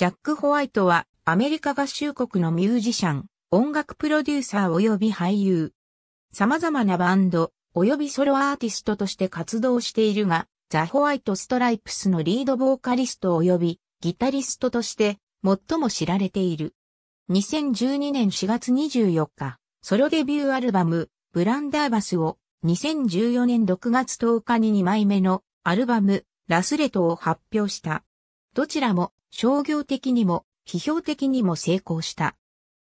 ジャック・ホワイトはアメリカ合衆国のミュージシャン、音楽プロデューサー及び俳優。様々なバンド、及びソロアーティストとして活動しているが、ザ・ホワイト・ストライプスのリードボーカリスト及びギタリストとして最も知られている。2012年4月24日、ソロデビューアルバム、ブランダーバスを2014年6月10日に2枚目のアルバム、ラスレトを発表した。どちらも商業的にも批評的にも成功した。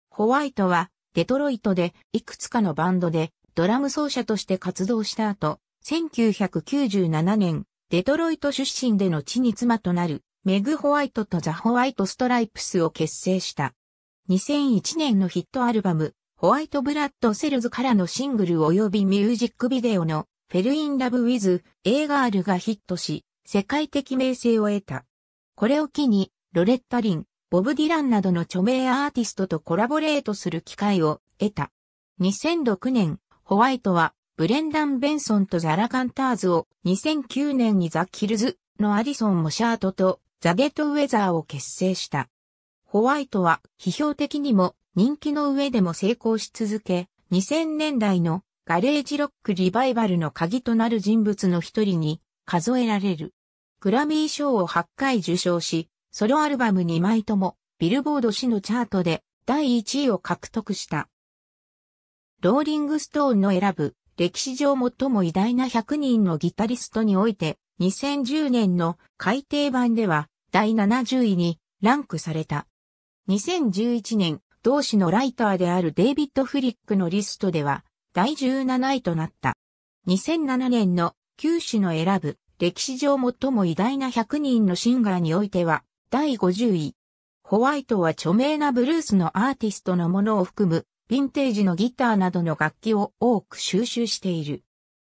ホワイトはデトロイトでいくつかのバンドでドラム奏者として活動した後、1997年、デトロイト出身での地に妻となるメグ・ホワイトとザ・ホワイト・ストライプスを結成した。2001年のヒットアルバム、ホワイト・ブラッド・セルズからのシングル及びミュージックビデオのフェルイン・ラブ・ウィズ・エーガールがヒットし、世界的名声を得た。これを機に、ロレッタ・リン、ボブ・ディランなどの著名アーティストとコラボレートする機会を得た。2006年、ホワイトは、ブレンダン・ベンソンとザラ・カンターズを、2009年にザ・キルズのアディソン・モシャートと、ザ・ゲット・ウェザーを結成した。ホワイトは、批評的にも、人気の上でも成功し続け、2000年代のガレージロックリバイバルの鍵となる人物の一人に数えられる。グラミー賞を8回受賞し、ソロアルバム2枚とも、ビルボード誌のチャートで第1位を獲得した。ローリングストーンの選ぶ歴史上最も偉大な100人のギタリストにおいて2010年の改訂版では第70位にランクされた。2011年同誌のライターであるデイビッド・フリックのリストでは第17位となった。2007年の九種の選ぶ歴史上最も偉大な100人のシンガーにおいては第50位。ホワイトは著名なブルースのアーティストのものを含む、ヴィンテージのギターなどの楽器を多く収集している。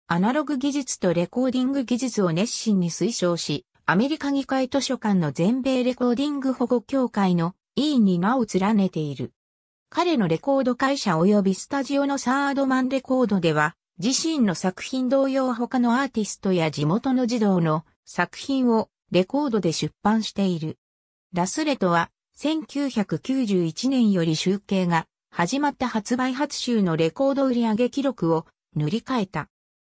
アナログ技術とレコーディング技術を熱心に推奨し、アメリカ議会図書館の全米レコーディング保護協会の委員に名を連ねている。彼のレコード会社及びスタジオのサードマンレコードでは、自身の作品同様他のアーティストや地元の児童の作品をレコードで出版している。ラスレトは1991年より集計が始まった発売初週のレコード売上記録を塗り替えた。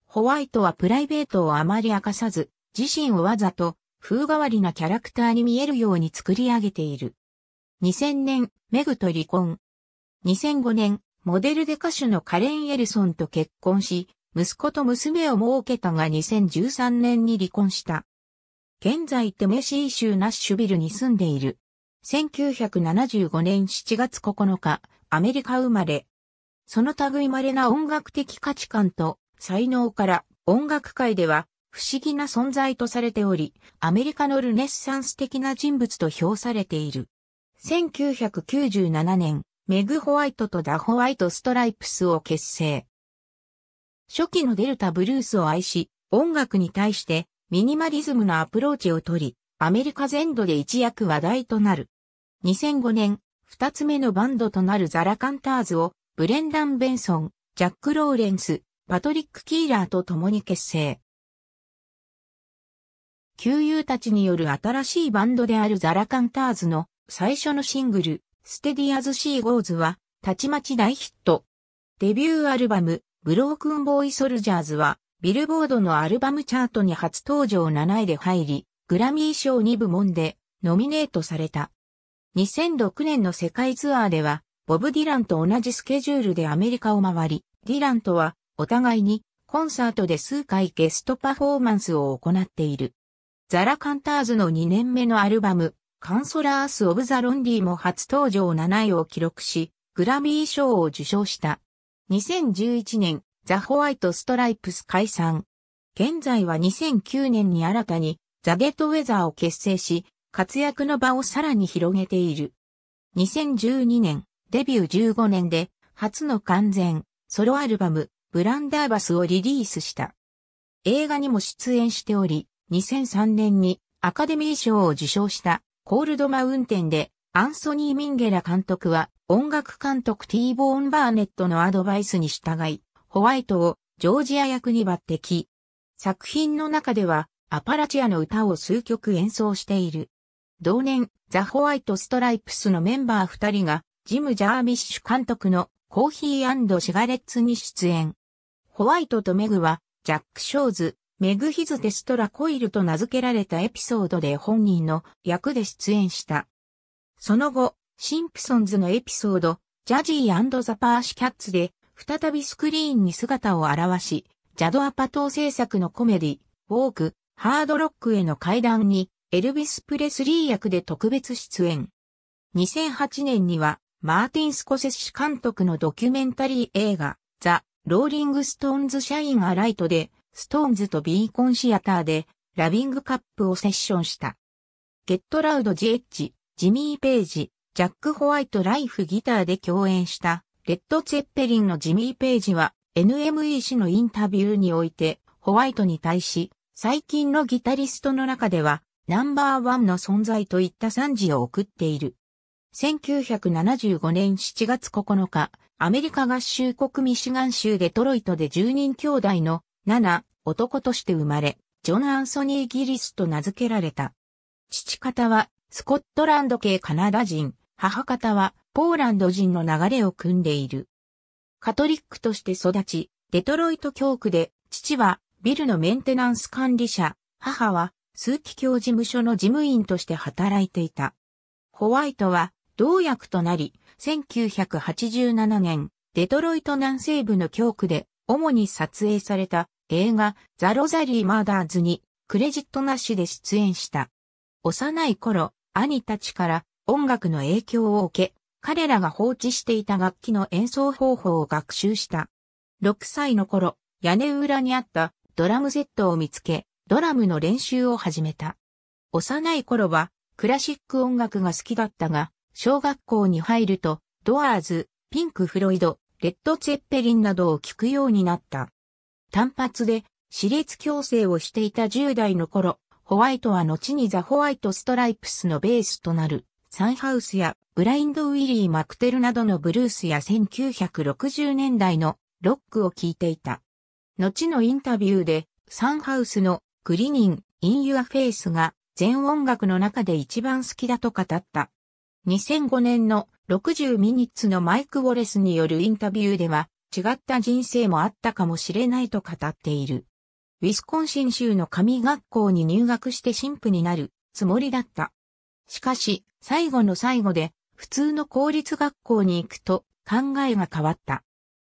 ホワイトはプライベートをあまり明かさず、自身をわざと風変わりなキャラクターに見えるように作り上げている。2000年、メグと離婚。2005年、モデルで歌手のカレン・エルソンと結婚し、息子と娘を設けたが2013年に離婚した。現在テメシー州ナッシュビルに住んでいる。1975年7月9日、アメリカ生まれ。その類稀な音楽的価値観と才能から音楽界では不思議な存在とされており、アメリカのルネッサンス的な人物と評されている。1997年、メグ・ホワイトとダ・ホワイト・ストライプスを結成。初期のデルタ・ブルースを愛し、音楽に対してミニマリズムのアプローチをとり、アメリカ全土で一躍話題となる。2005年、二つ目のバンドとなるザラカンターズを、ブレンダン・ベンソン、ジャック・ローレンス、パトリック・キーラーと共に結成。旧友たちによる新しいバンドであるザラカンターズの最初のシングル、ステディアズ・シー・ゴーズは、たちまち大ヒット。デビューアルバム、ブロークン・ボーイ・ソルジャーズは、ビルボードのアルバムチャートに初登場7位で入り、グラミー賞2部門でノミネートされた。2006年の世界ツアーでは、ボブ・ディランと同じスケジュールでアメリカを回り、ディランとはお互いにコンサートで数回ゲストパフォーマンスを行っている。ザラ・カンターズの2年目のアルバム、カンソラース・オブ・ザ・ロンリーも初登場7位を記録し、グラミー賞を受賞した。2011年、ザ・ホワイト・ストライプス解散。現在は2009年に新たにザ・ゲット・ウェザーを結成し、活躍の場をさらに広げている。2012年、デビュー15年で初の完全ソロアルバムブランダーバスをリリースした。映画にも出演しており、2003年にアカデミー賞を受賞したコールドマウンテンでアンソニー・ミンゲラ監督は音楽監督ティーボーン・バーネットのアドバイスに従い、ホワイトをジョージア役に抜擢。作品の中ではアパラチアの歌を数曲演奏している。同年、ザ・ホワイト・ストライプスのメンバー二人が、ジム・ジャーミッシュ監督のコーヒーシガレッツに出演。ホワイトとメグは、ジャック・ショーズ、メグ・ヒズ・デストラ・コイルと名付けられたエピソードで本人の役で出演した。その後、シンプソンズのエピソード、ジャジーザ・パーシキャッツで再びスクリーンに姿を現し、ジャド・アパトー制作のコメディ、ウォーク、ハードロックへの階段に、エルビス・プレスリー役で特別出演。2008年には、マーティン・スコセッシ監督のドキュメンタリー映画、ザ・ローリング・ストーンズ・シャイン・アライトで、ストーンズとビーコンシアターで、ラビングカップをセッションした。ゲットラウド・ジエッジ、ジミー・ページ、ジャック・ホワイト・ライフギターで共演したレッド・ツェッペリンのジミー・ページは NMEC のインタビューにおいてホワイトに対し最近のギタリストの中ではナンバーワンの存在といった賛辞を送っている。1975年7月9日、アメリカ合衆国ミシガン州デトロイトで10人兄弟の7男として生まれ、ジョン・アンソニー・ギリスと名付けられた。父方はスコットランド系カナダ人、母方はポーランド人の流れを組んでいる。カトリックとして育ち、デトロイト教区で、父はビルのメンテナンス管理者、母は数奇教事務所の事務員として働いていた。ホワイトは同役となり、1987年、デトロイト南西部の教区で、主に撮影された映画、ザ・ロザリー・マーダーズに、クレジットなしで出演した。幼い頃、兄たちから音楽の影響を受け、彼らが放置していた楽器の演奏方法を学習した。6歳の頃、屋根裏にあったドラムセットを見つけ、ドラムの練習を始めた。幼い頃はクラシック音楽が好きだったが、小学校に入ると、ドアーズ、ピンク・フロイド、レッド・ツェッペリンなどを聞くようになった。単発で、私立矯正をしていた10代の頃、ホワイトは後にザ・ホワイト・ストライプスのベースとなる。サンハウスやブラインド・ウィリー・マクテルなどのブルースや1960年代のロックを聴いていた。後のインタビューで、サンハウスのクリニン・イン・ユア・フェイスが全音楽の中で一番好きだと語った。2005年の60ミニッツのマイク・ウォレスによるインタビューでは、違った人生もあったかもしれないと語っている。ウィスコンシン州の神学校に入学して神父になるつもりだった。しかし、最後の最後で、普通の公立学校に行くと考えが変わった。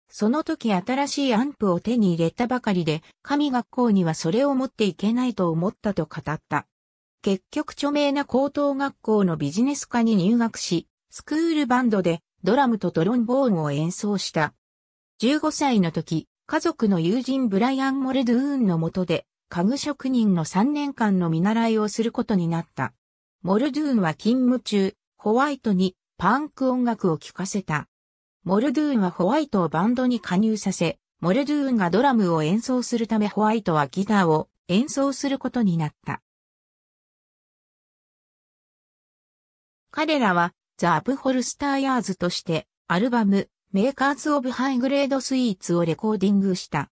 その時新しいアンプを手に入れたばかりで、神学校にはそれを持っていけないと思ったと語った。結局著名な高等学校のビジネス科に入学し、スクールバンドでドラムとトロンボーンを演奏した。15歳の時、家族の友人ブライアン・モルドゥーンのもとで、家具職人の3年間の見習いをすることになった。モルドゥーンは勤務中、ホワイトにパンク音楽を聴かせた。モルドゥーンはホワイトをバンドに加入させ、モルドゥーンがドラムを演奏するためホワイトはギターを演奏することになった。彼らはザ・アプホルスターヤーズとしてアルバムメーカーズ・オブ・ハイグレード・スイーツをレコーディングした。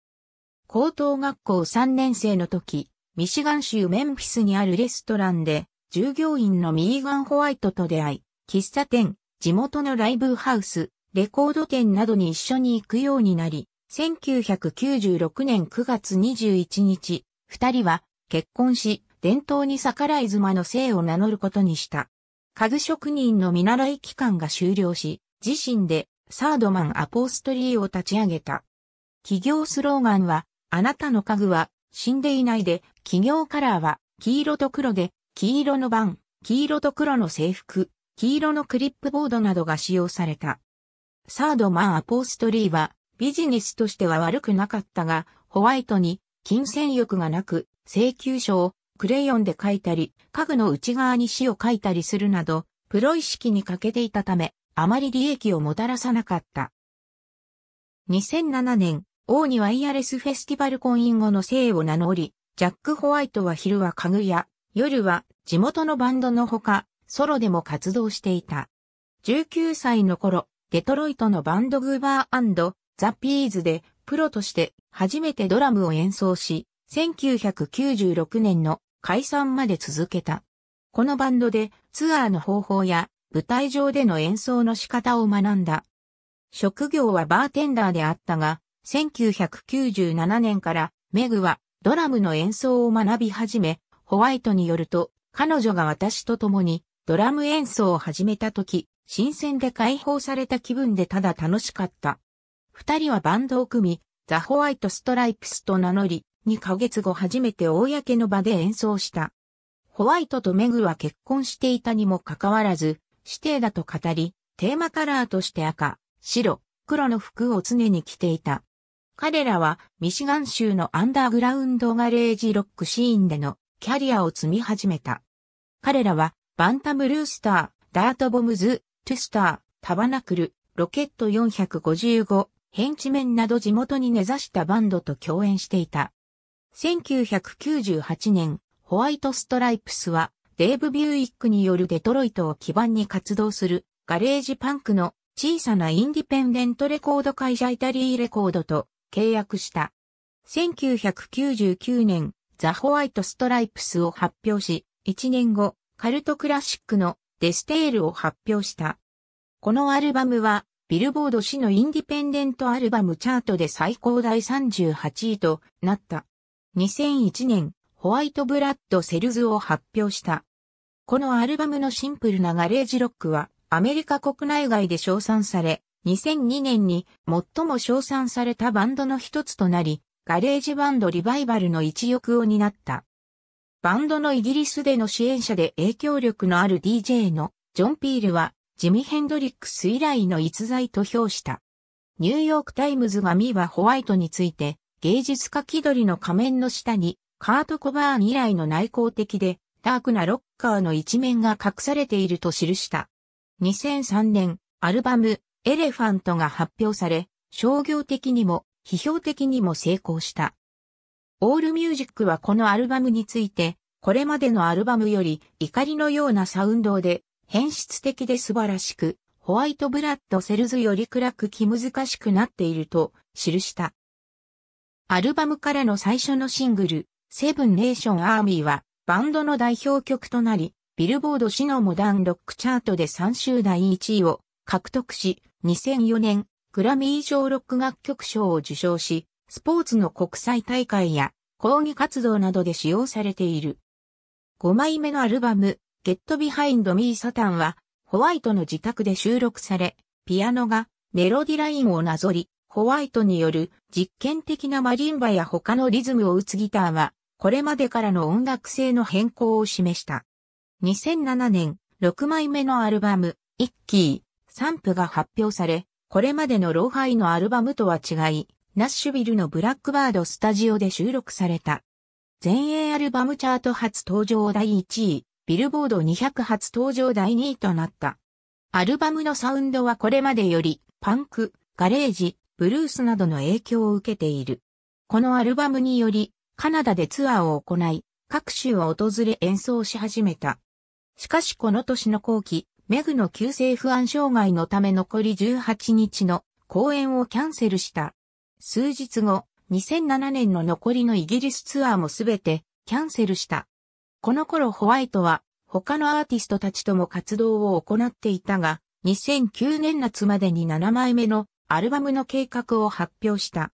高等学校3年生の時、ミシガン州メンフィスにあるレストランで従業員のミーガン・ホワイトと出会い、喫茶店、地元のライブハウス、レコード店などに一緒に行くようになり、1996年9月21日、二人は結婚し、伝統に逆らい妻の姓を名乗ることにした。家具職人の見習い期間が終了し、自身でサードマンアポストリーを立ち上げた。企業スローガンは、あなたの家具は死んでいないで、企業カラーは黄色と黒で、黄色のバン、黄色と黒の制服、黄色のクリップボードなどが使用された。サードマンアポーストリーはビジネスとしては悪くなかったが、ホワイトに金銭欲がなく、請求書をクレヨンで書いたり、家具の内側に詩を書いたりするなど、プロ意識に欠けていたため、あまり利益をもたらさなかった。2007年、王にワイヤレスフェスティバル婚姻後の姓を名乗り、ジャック・ホワイトは昼は家具屋、夜は地元のバンドのほか、ソロでも活動していた。19歳の頃、デトロイトのバンドグーバーザ・ピーズでプロとして初めてドラムを演奏し、1996年の解散まで続けた。このバンドでツアーの方法や舞台上での演奏の仕方を学んだ。職業はバーテンダーであったが、1997年からメグはドラムの演奏を学び始め、ホワイトによると、彼女が私と共にドラム演奏を始めた時、新鮮で解放された気分でただ楽しかった。二人はバンドを組み、ザ・ホワイト・ストライプスと名乗り、二ヶ月後初めて公の場で演奏した。ホワイトとメグは結婚していたにもかかわらず、指定だと語り、テーマカラーとして赤、白、黒の服を常に着ていた。彼らはミシガン州のアンダーグラウンドガレージロックシーンでのキャリアを積み始めた。彼らは、バンタムルースター、ダートボムズ、トゥスター、タバナクル、ロケット455、ヘンチメンなど地元に根ざしたバンドと共演していた。1998年、ホワイトストライプスは、デーブ・ビューイックによるデトロイトを基盤に活動する、ガレージパンクの小さなインディペンデントレコード会社イタリーレコードと契約した。1999年、ザ・ホワイト・ストライプスを発表し、1年後、カルトクラシックのデステールを発表した。このアルバムは、ビルボード氏のインディペンデントアルバムチャートで最高第38位となった。2001年、ホワイト・ブラッド・セルズを発表した。このアルバムのシンプルなガレージロックは、アメリカ国内外で称賛され、2002年に最も称賛されたバンドの一つとなり、ガレージバンドリバイバルの一翼を担った。バンドのイギリスでの支援者で影響力のある DJ のジョン・ピールはジミ・ヘンドリックス以来の逸材と評した。ニューヨークタイムズがミーバ・ホワイトについて芸術家気取りの仮面の下にカート・コバーン以来の内向的でダークなロッカーの一面が隠されていると記した。2003年アルバムエレファントが発表され商業的にも批評的にも成功した。オールミュージックはこのアルバムについて、これまでのアルバムより怒りのようなサウンドで、変質的で素晴らしく、ホワイトブラッドセルズより暗く気難しくなっていると記した。アルバムからの最初のシングル、セブンネーションアーミーはバンドの代表曲となり、ビルボード誌のモダンロックチャートで3週第1位を獲得し、2004年グラミー賞ロック楽曲賞を受賞し、スポーツの国際大会や抗議活動などで使用されている。5枚目のアルバム、Get Behind Me Satan は、ホワイトの自宅で収録され、ピアノがメロディラインをなぞり、ホワイトによる実験的なマリンバや他のリズムを打つギターは、これまでからの音楽性の変更を示した。2007年、6枚目のアルバム、イッキー、サンプが発表され、これまでのローハイのアルバムとは違い、ナッシュビルのブラックバードスタジオで収録された。前衛アルバムチャート初登場第1位、ビルボード200初登場第2位となった。アルバムのサウンドはこれまでより、パンク、ガレージ、ブルースなどの影響を受けている。このアルバムにより、カナダでツアーを行い、各州を訪れ演奏し始めた。しかしこの年の後期、メグの急性不安障害のため残り18日の公演をキャンセルした。数日後、2007年の残りのイギリスツアーもすべてキャンセルした。この頃ホワイトは他のアーティストたちとも活動を行っていたが、2009年夏までに7枚目のアルバムの計画を発表した。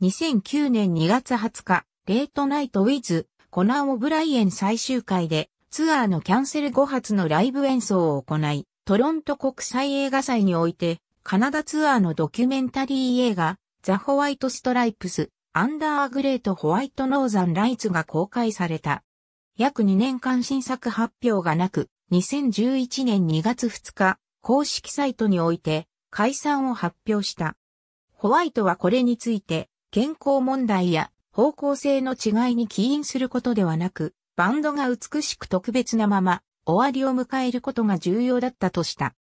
2009年2月20日、レートナイトウィズ、コナン・オブライエン最終回で、ツアーのキャンセル後発のライブ演奏を行い、トロント国際映画祭において、カナダツアーのドキュメンタリー映画、ザ・ホワイト・ストライプス、アンダー・グレート・ホワイト・ノーザン・ライツが公開された。約2年間新作発表がなく、2011年2月2日、公式サイトにおいて、解散を発表した。ホワイトはこれについて、健康問題や方向性の違いに起因することではなく、バンドが美しく特別なまま、終わりを迎えることが重要だったとした。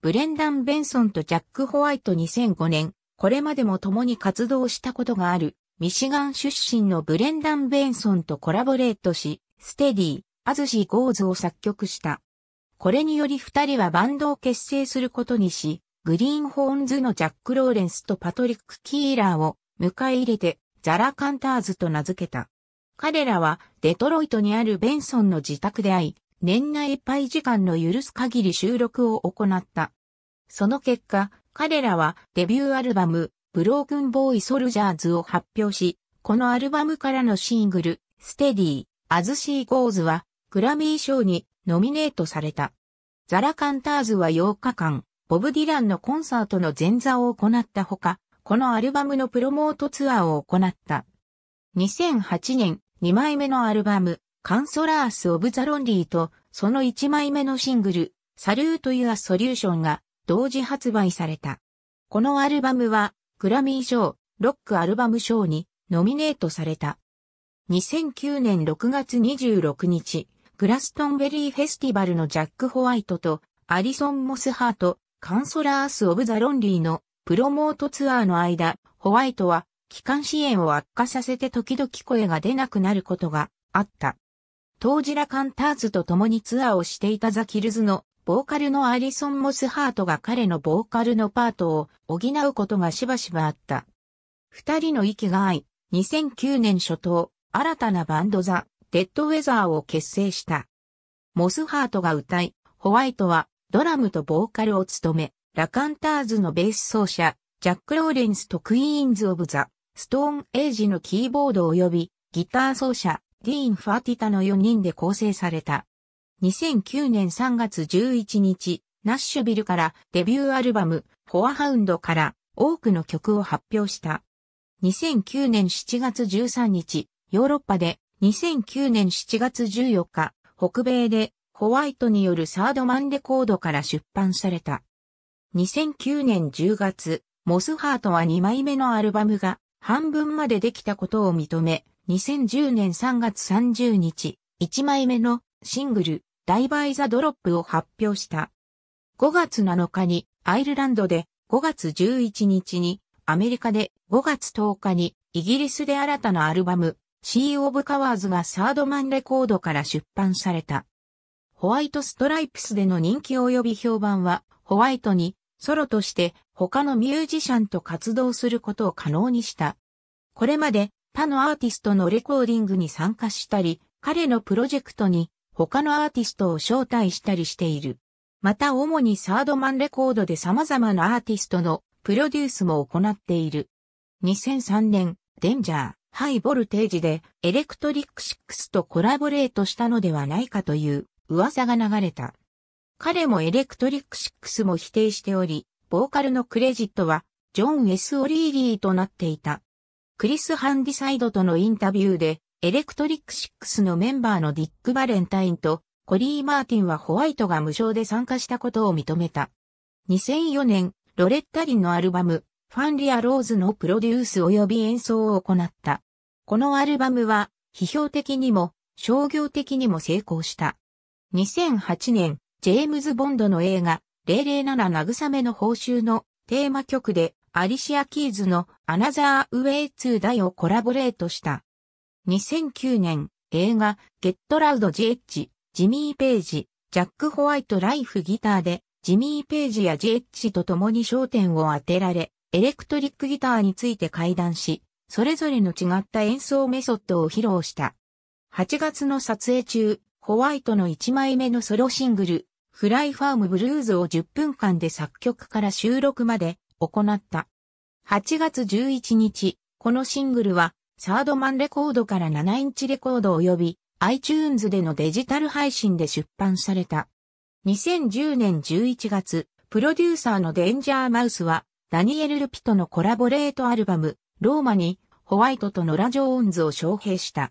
ブレンダン・ベンソンとジャック・ホワイト2005年、これまでも共に活動したことがある、ミシガン出身のブレンダン・ベンソンとコラボレートし、ステディ、アズシ・ゴーズを作曲した。これにより二人はバンドを結成することにし、グリーンホーンズのジャック・ローレンスとパトリック・キーラーを迎え入れて、ザラ・カンターズと名付けた。彼らはデトロイトにあるベンソンの自宅で会い、年内いっぱい時間の許す限り収録を行った。その結果、彼らはデビューアルバム、ブロークンボーイソルジャーズを発表し、このアルバムからのシングル、ステディー、アズシーゴーズは、グラミー賞にノミネートされた。ザラカンターズは8日間、ボブ・ディランのコンサートの前座を行ったほか、このアルバムのプロモートツアーを行った。2008年、2枚目のアルバム、カンソラース・オブ・ザ・ロンリーと、その1枚目のシングル、サルート・ユア・ソリューションが同時発売された。このアルバムは、グラミー賞、ロックアルバム賞にノミネートされた。2009年6月26日、グラストンベリーフェスティバルのジャック・ホワイトとアリソン・モスハート、カンソラース・オブ・ザ・ロンリーのプロモートツアーの間、ホワイトは気管支炎を悪化させて時々声が出なくなることがあった。当時ラカンターズと共にツアーをしていたザ・キルズのボーカルのアリソン・モスハートが彼のボーカルのパートを補うことがしばしばあった。二人の息が合い、2009年初頭、新たなバンドザ・デッドウェザーを結成した。モスハートが歌い、ホワイトはドラムとボーカルを務め、ラカンターズのベース奏者、ジャック・ローレンスとクイーンズ・オブ・ザ・ストーンエイジのキーボード及びギター奏者ディーン・ファーティタの4人で構成された。2009年3月11日、ナッシュビルからデビューアルバム、フォアハウンドから多くの曲を発表した。2009年7月13日、ヨーロッパで、2009年7月14日、北米で、ホワイトによるサードマンレコードから出版された。2009年10月、モスハートは2枚目のアルバムが半分までできたことを認め、2010年3月30日、1枚目のシングル、ダイバイザドロップを発表した。5月7日にアイルランドで、5月11日にアメリカで、5月10日にイギリスで新たなアルバム、シー・オブ・カワーズがサードマンレコードから出版された。ホワイト・ストライプスでの人気及び評判は、ホワイトにソロとして他のミュージシャンと活動することを可能にした。これまで他のアーティストのレコーディングに参加したり、彼のプロジェクトに他のアーティストを招待したりしている。また主にサードマンレコードで様々なアーティストのプロデュースも行っている。2003年、デンジャー、ハイボルテージでエレクトリック6とコラボレートしたのではないかという噂が流れた。彼もエレクトリック6も否定しており、ボーカルのクレジットはジョン・ S・ オリーリーとなっていた。クリス・ハンディサイドとのインタビューで、エレクトリックシックスのメンバーのディック・バレンタインとコリー・マーティンはホワイトが無償で参加したことを認めた。2004年、ロレッタリンのアルバム、ファンリア・ローズのプロデュース及び演奏を行った。このアルバムは、批評的にも、商業的にも成功した。2008年、ジェームズ・ボンドの映画、007慰めの報酬のテーマ曲で、アリシア・キーズのアナザー・ウェイ・ツー・ダイをコラボレートした。2009年、映画、ゲット・ラウド・ジ・エッジジミー・ページ、ジャック・ホワイト・ライフ・ギターで、ジミー・ページやジ・エッジと共に焦点を当てられ、エレクトリックギターについて会談し、それぞれの違った演奏メソッドを披露した。8月の撮影中、ホワイトの1枚目のソロシングル、フライファームブルーズを10分間で作曲から収録まで行った。8月11日、このシングルは、サードマンレコードから7インチレコード及び iTunes でのデジタル配信で出版された。2010年11月、プロデューサーのデンジャーマウスは、ダニエル・ルピとのコラボレートアルバム、ローマに、ホワイトとノラ・ジョーンズを招聘した。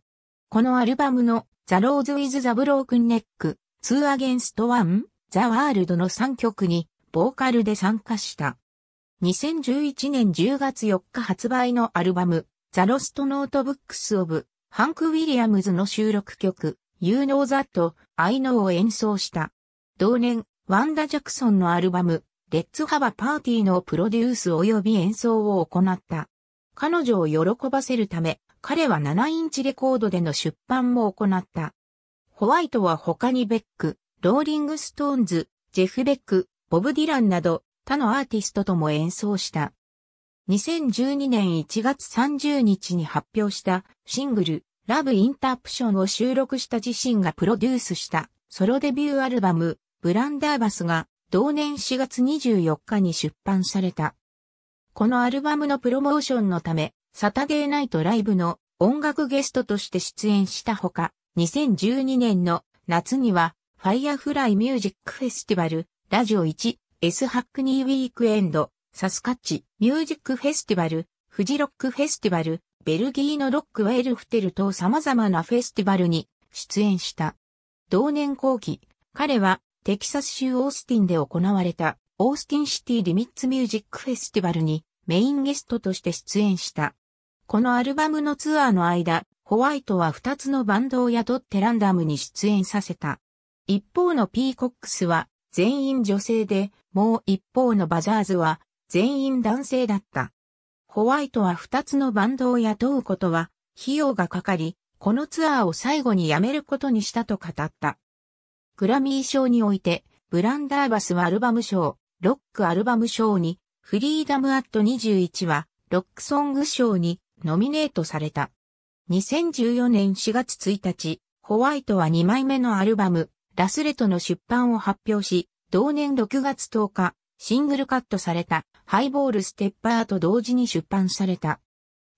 このアルバムの、ザ・ローズ・ウィズ・ザ・ブロークン・ネック、ツー・アゲンスト・ワン、ザ・ワールドの3曲に、ボーカルで参加した。2011年10月4日発売のアルバム、ザ・ロスト・ノート・ブックス・オブ・ハンク・ウィリアムズの収録曲、You Know That, I Know を演奏した。同年、ワンダ・ジャクソンのアルバム、レッツ・ハバ・パーティーのプロデュース及び演奏を行った。彼女を喜ばせるため、彼は7インチレコードでの出版も行った。ホワイトは他にベック、ローリング・ストーンズ、ジェフ・ベック、ボブ・ディランなど他のアーティストとも演奏した。2012年1月30日に発表したシングル、ラブインタープションを収録した自身がプロデュースしたソロデビューアルバム、ブランダーバスが同年4月24日に出版された。このアルバムのプロモーションのため、サタデーナイトライブの音楽ゲストとして出演したほか、2012年の夏には、ファイアフライミュージックフェスティバル、ラジオ1、エス・ハックニーウィークエンド、サスカッチ、ミュージックフェスティバル、フジロックフェスティバル、ベルギーのロックウェルフテルと様々なフェスティバルに出演した。同年後期、彼はテキサス州オースティンで行われたオースティンシティリミッツミュージックフェスティバルにメインゲストとして出演した。このアルバムのツアーの間、ホワイトは2つのバンドを雇ってランダムに出演させた。一方のピーコックスは全員女性で、もう一方のバザーズは全員男性だった。ホワイトは2つのバンドを雇うことは費用がかかり、このツアーを最後にやめることにしたと語った。グラミー賞において、ブランダーバスはアルバム賞、ロックアルバム賞に、フリーダムアット21は、ロックソング賞にノミネートされた。2014年4月1日、ホワイトは2枚目のアルバム、ラスレトの出版を発表し、同年6月10日、シングルカットされたハイボールステッパーと同時に出版された。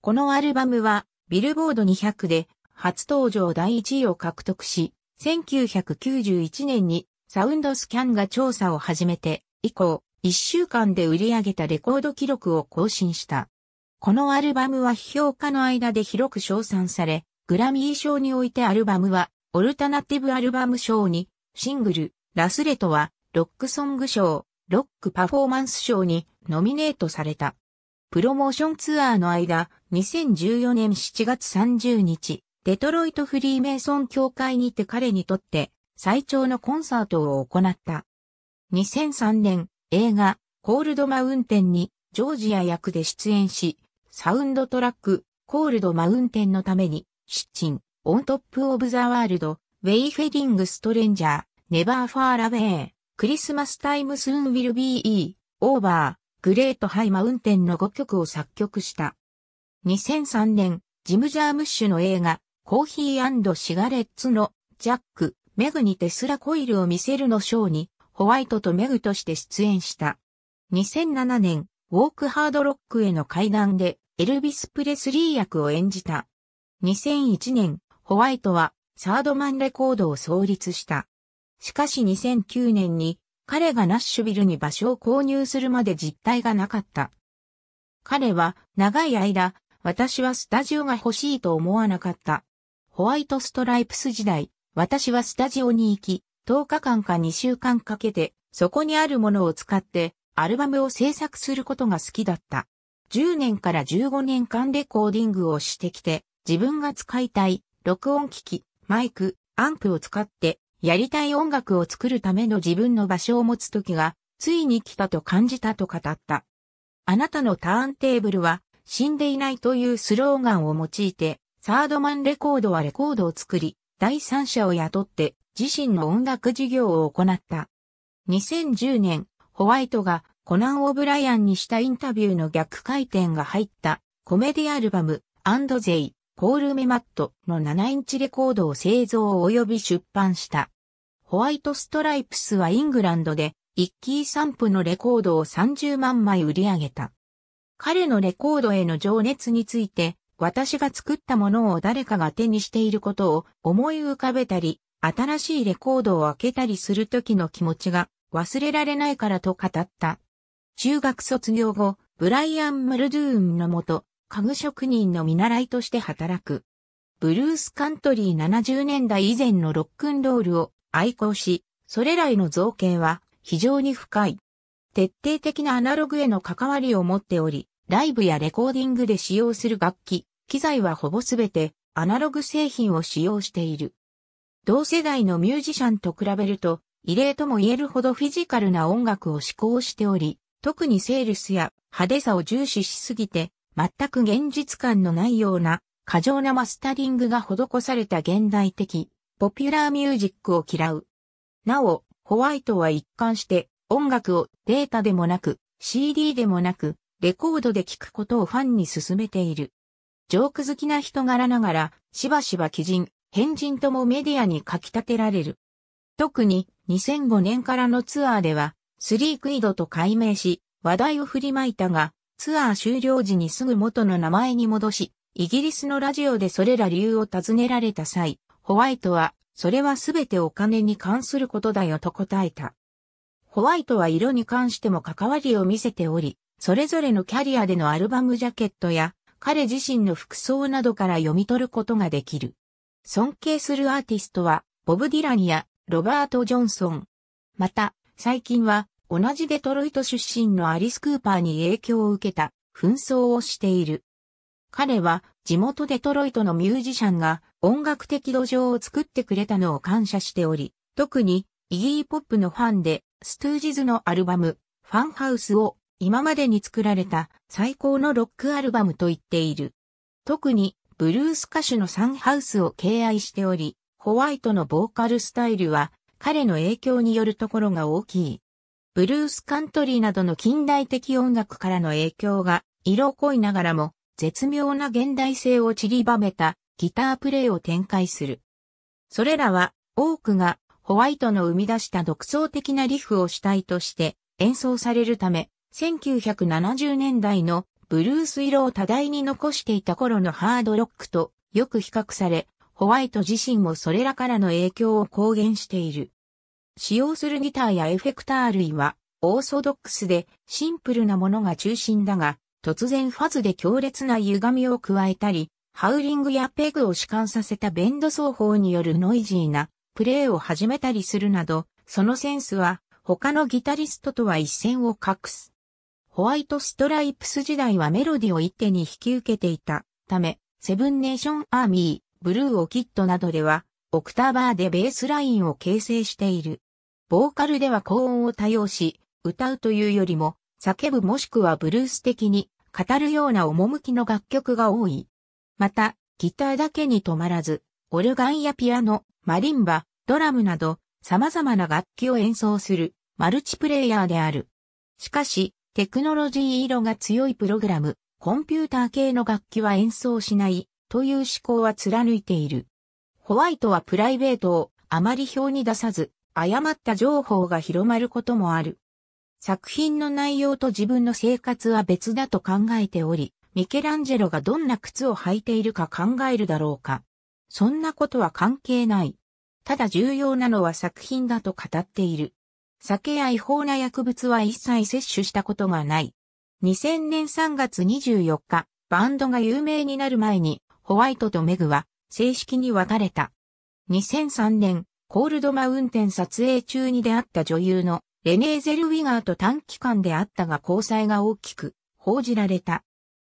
このアルバムはビルボード200で初登場第1位を獲得し、1991年にサウンドスキャンが調査を始めて以降、1週間で売り上げたレコード記録を更新した。このアルバムは批評家の間で広く称賛され、グラミー賞においてアルバムはオルタナティブアルバム賞に、シングル、ラスレトは、ロックソング賞、ロックパフォーマンス賞にノミネートされた。プロモーションツアーの間、2014年7月30日、デトロイトフリーメイソン協会にて彼にとって最長のコンサートを行った。2003年、映画、コールドマウンテンにジョージア役で出演し、サウンドトラック、コールドマウンテンのために、出陳。オントップ・オブ・ザ・ワールド、ウェイフェディング・ストレンジャー、ネバー・ファー・ラベー、クリスマス・タイム・スーン・ウィル・ビー・イー、オーバー、グレート・ハイ・マウンテンの5曲を作曲した。2003年、ジム・ジャームッシュの映画、コーヒーシガレッツの、ジャック、メグにテスラコイルを見せるのショーに、ホワイトとメグとして出演した。2007年、ウォークハードロックへの階段で、エルビス・プレスリー役を演じた。2001年、ホワイトはサードマンレコードを創立した。しかし2009年に彼がナッシュビルに場所を購入するまで実態がなかった。彼は長い間、私はスタジオが欲しいと思わなかった。ホワイトストライプス時代、私はスタジオに行き、10日間か2週間かけて、そこにあるものを使って、アルバムを制作することが好きだった。10年から15年間レコーディングをしてきて、自分が使いたい録音機器、マイク、アンプを使って、やりたい音楽を作るための自分の場所を持つ時が、ついに来たと感じたと語った。あなたのターンテーブルは、死んでいないというスローガンを用いて、サードマンレコードはレコードを作り、第三者を雇って自身の音楽事業を行った。2010年、ホワイトがコナン・オブライアンにしたインタビューの逆回転が入ったコメディアルバム、アンドゼイ、コール・メマットの7インチレコードを製造及び出版した。ホワイトストライプスはイングランドで一サ散布のレコードを30万枚売り上げた。彼のレコードへの情熱について、私が作ったものを誰かが手にしていることを思い浮かべたり、新しいレコードを開けたりする時の気持ちが忘れられないからと語った。中学卒業後、ブライアン・ムルドゥーンのもと、家具職人の見習いとして働く。ブルースカントリー70年代以前のロックンロールを愛好し、それらへの造形は非常に深い。徹底的なアナログへの関わりを持っており、ライブやレコーディングで使用する楽器、機材はほぼすべてアナログ製品を使用している。同世代のミュージシャンと比べると、異例とも言えるほどフィジカルな音楽を志向しており、特にセールスや派手さを重視しすぎて、全く現実感のないような、過剰なマスタリングが施された現代的、ポピュラーミュージックを嫌う。なお、ホワイトは一貫して音楽をデータでもなく CD でもなくレコードで聴くことをファンに勧めている。ジョーク好きな人柄ながらしばしば奇人、変人ともメディアに書き立てられる。特に2005年からのツアーではスリークイドと改名し話題を振りまいたがツアー終了時にすぐ元の名前に戻し、イギリスのラジオでそれら理由を尋ねられた際、ホワイトは、それはすべてお金に関することだよと答えた。ホワイトは色に関しても関わりを見せており、それぞれのキャリアでのアルバムジャケットや、彼自身の服装などから読み取ることができる。尊敬するアーティストは、ボブ・ディランやロバート・ジョンソン。また、最近は、同じデトロイト出身のアリス・クーパーに影響を受けた紛争をしている。彼は地元デトロイトのミュージシャンが音楽的土壌を作ってくれたのを感謝しており、特にイギーポップのファンでストゥージズのアルバムファンハウスを今までに作られた最高のロックアルバムと言っている。特にブルース歌手のサンハウスを敬愛しており、ホワイトのボーカルスタイルは彼の影響によるところが大きい。ブルースカントリーなどの近代的音楽からの影響が色濃いながらも絶妙な現代性を散りばめたギタープレイを展開する。それらは多くがホワイトの生み出した独創的なリフを主体として演奏されるため、1970年代のブルース色を多大に残していた頃のハードロックとよく比較され、ホワイト自身もそれらからの影響を公言している。使用するギターやエフェクター類は、オーソドックスでシンプルなものが中心だが、突然ファズで強烈な歪みを加えたり、ハウリングやペグを弛緩させたベンド奏法によるノイジーなプレイを始めたりするなど、そのセンスは他のギタリストとは一線を画す。ホワイトストライプス時代はメロディを一手に引き受けていたため、セブンネーションアーミー、ブルーオキッドなどでは、オクターバーでベースラインを形成している。ボーカルでは高音を多用し、歌うというよりも、叫ぶもしくはブルース的に語るような趣の楽曲が多い。また、ギターだけに止まらず、オルガンやピアノ、マリンバ、ドラムなど、様々な楽器を演奏する、マルチプレイヤーである。しかし、テクノロジー色が強いプログラム、コンピューター系の楽器は演奏しない、という思考は貫いている。ホワイトはプライベートをあまり表に出さず、誤った情報が広まることもある。作品の内容と自分の生活は別だと考えており、ミケランジェロがどんな靴を履いているか考えるだろうか。そんなことは関係ない。ただ重要なのは作品だと語っている。酒や違法な薬物は一切摂取したことがない。2000年3月24日、バンドが有名になる前に、ホワイトとメグは正式に別れた。2003年、コールドマウンテン撮影中に出会った女優のレネーゼル・ウィガーと短期間であったが交際が大きく報じられた。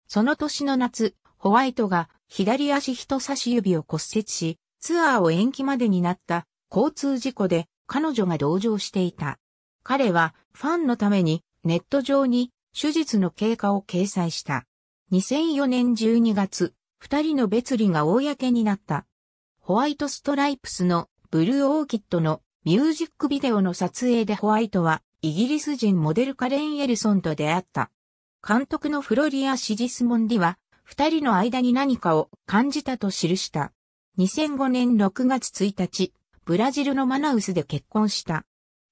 その年の夏、ホワイトが左足人差し指を骨折し、ツアーを延期までになった交通事故で彼女が同乗していた。彼はファンのためにネット上に手術の経過を掲載した。2004年12月、二人の別離が公になった。ホワイトストライプスのブルーオーキッドのミュージックビデオの撮影でホワイトはイギリス人モデルカレン・エルソンと出会った。監督のフロリア・シジスモンディは二人の間に何かを感じたと記した。2005年6月1日、ブラジルのマナウスで結婚した。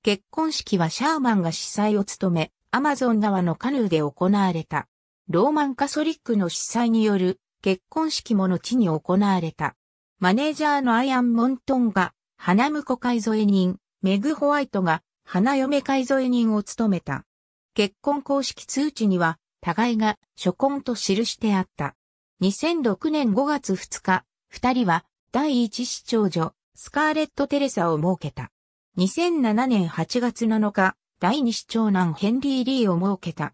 結婚式はシャーマンが司祭を務め、アマゾン川のカヌーで行われた。ローマンカソリックの司祭による結婚式も後に行われた。マネージャーのアイアン・モントンが花婿改造人、メグ・ホワイトが花嫁改造人を務めた。結婚公式通知には、互いが初婚と記してあった。2006年5月2日、二人は第一子長女、スカーレット・テレサを設けた。2007年8月7日、第二子長男ヘンリー・リーを設けた。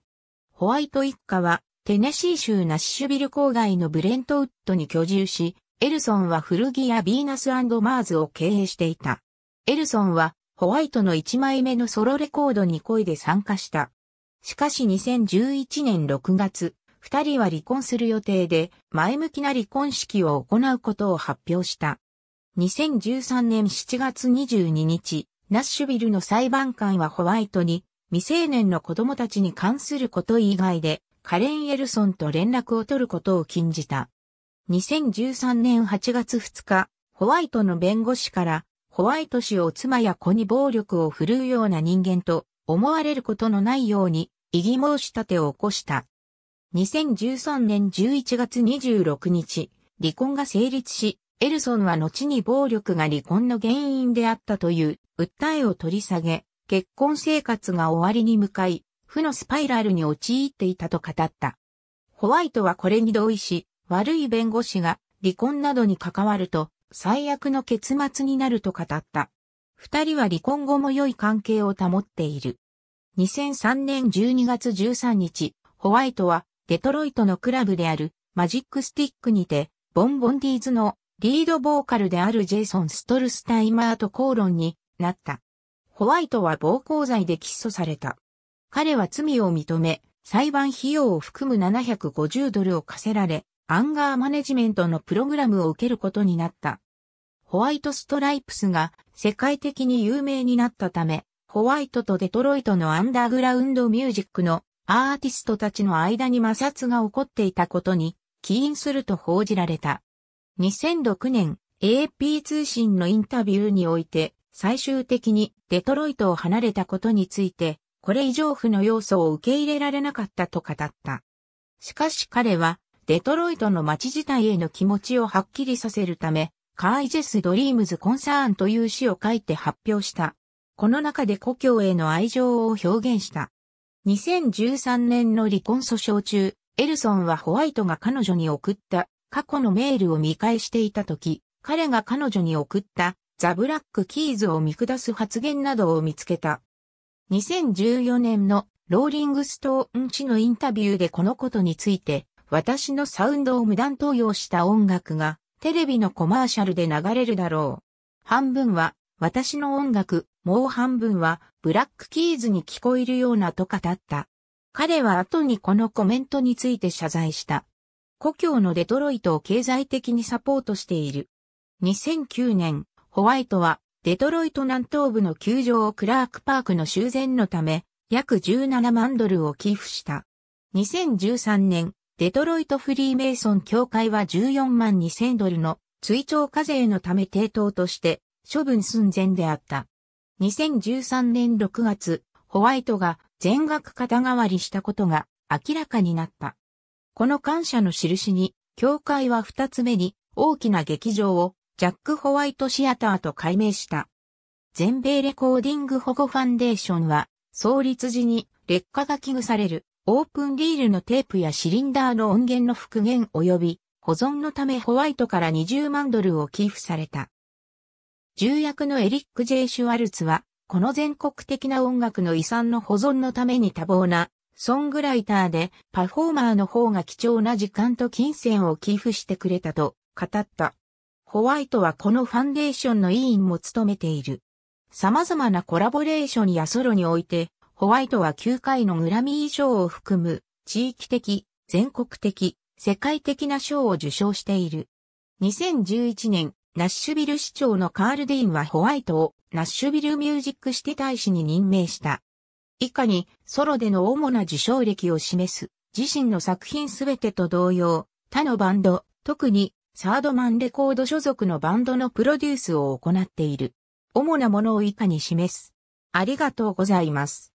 ホワイト一家は、テネシー州ナッシュビル郊外のブレントウッドに居住し、エルソンは古着やビーナスマーズを経営していた。エルソンはホワイトの1枚目のソロレコードに恋で参加した。しかし2011年6月、二人は離婚する予定で、前向きな離婚式を行うことを発表した。2013年7月22日、ナッシュビルの裁判官はホワイトに、未成年の子供たちに関すること以外で、カレン・エルソンと連絡を取ることを禁じた。2013年8月2日、ホワイトの弁護士から、ホワイト氏を妻や子に暴力を振るうような人間と思われることのないように、異議申し立てを起こした。2013年11月26日、離婚が成立し、エルソンは後に暴力が離婚の原因であったという訴えを取り下げ、結婚生活が終わりに向かい、負のスパイラルに陥っていたと語った。ホワイトはこれに同意し、悪い弁護士が離婚などに関わると最悪の結末になると語った。二人は離婚後も良い関係を保っている。2003年12月13日、ホワイトはデトロイトのクラブであるマジックスティックにて、ボンボンディーズのリードボーカルであるジェイソン・ストルスタイマーと口論になった。ホワイトは暴行罪で起訴された。彼は罪を認め、裁判費用を含む750ドルを課せられ、アンガーマネジメントのプログラムを受けることになった。ホワイトストライプスが世界的に有名になったため、ホワイトとデトロイトのアンダーグラウンドミュージックのアーティストたちの間に摩擦が起こっていたことに起因すると報じられた。2006年 AP 通信のインタビューにおいて最終的にデトロイトを離れたことについてこれ以上負の要素を受け入れられなかったと語った。しかし彼はデトロイトの街自体への気持ちをはっきりさせるため、カーイジェス・ドリームズ・コンサーンという詩を書いて発表した。この中で故郷への愛情を表現した。2013年の離婚訴訟中、エルソンはホワイトが彼女に送った過去のメールを見返していた時、彼が彼女に送ったザ・ブラック・キーズを見下す発言などを見つけた。2014年のローリングストーン氏のインタビューでこのことについて私のサウンドを無断投与した音楽が、テレビのコマーシャルで流れるだろう。半分は、私の音楽、もう半分は、ブラックキーズに聞こえるようなと語った。彼は後にこのコメントについて謝罪した。故郷のデトロイトを経済的にサポートしている。2009年、ホワイトは、デトロイト南東部の球場をクラークパークの修繕のため、約17万ドルを寄付した。2013年、デトロイトフリーメイソン協会は14万2000ドルの追徴課税のため抵当として処分寸前であった。2013年6月、ホワイトが全額肩代わりしたことが明らかになった。この感謝の印に、協会は2つ目に大きな劇場をジャック・ホワイトシアターと改名した。全米レコーディング保護ファンデーションは創立時に劣化が危惧されるオープンリールのテープやシリンダーの音源の復元及び保存のためホワイトから20万ドルを寄付された。重役のエリック・ジェイシュワルツは、この全国的な音楽の遺産の保存のために多忙な、ソングライターで、パフォーマーの方が貴重な時間と金銭を寄付してくれたと語った。ホワイトはこのファンデーションの委員も務めている。様々なコラボレーションやソロにおいて、ホワイトは9回のグラミー賞を含む地域的、全国的、世界的な賞を受賞している。2011年、ナッシュビル市長のカール・ディーンはホワイトをナッシュビルミュージックシティ大使に任命した。以下にソロでの主な受賞歴を示す自身の作品すべてと同様、他のバンド、特にサードマンレコード所属のバンドのプロデュースを行っている。主なものを以下に示す。ありがとうございます。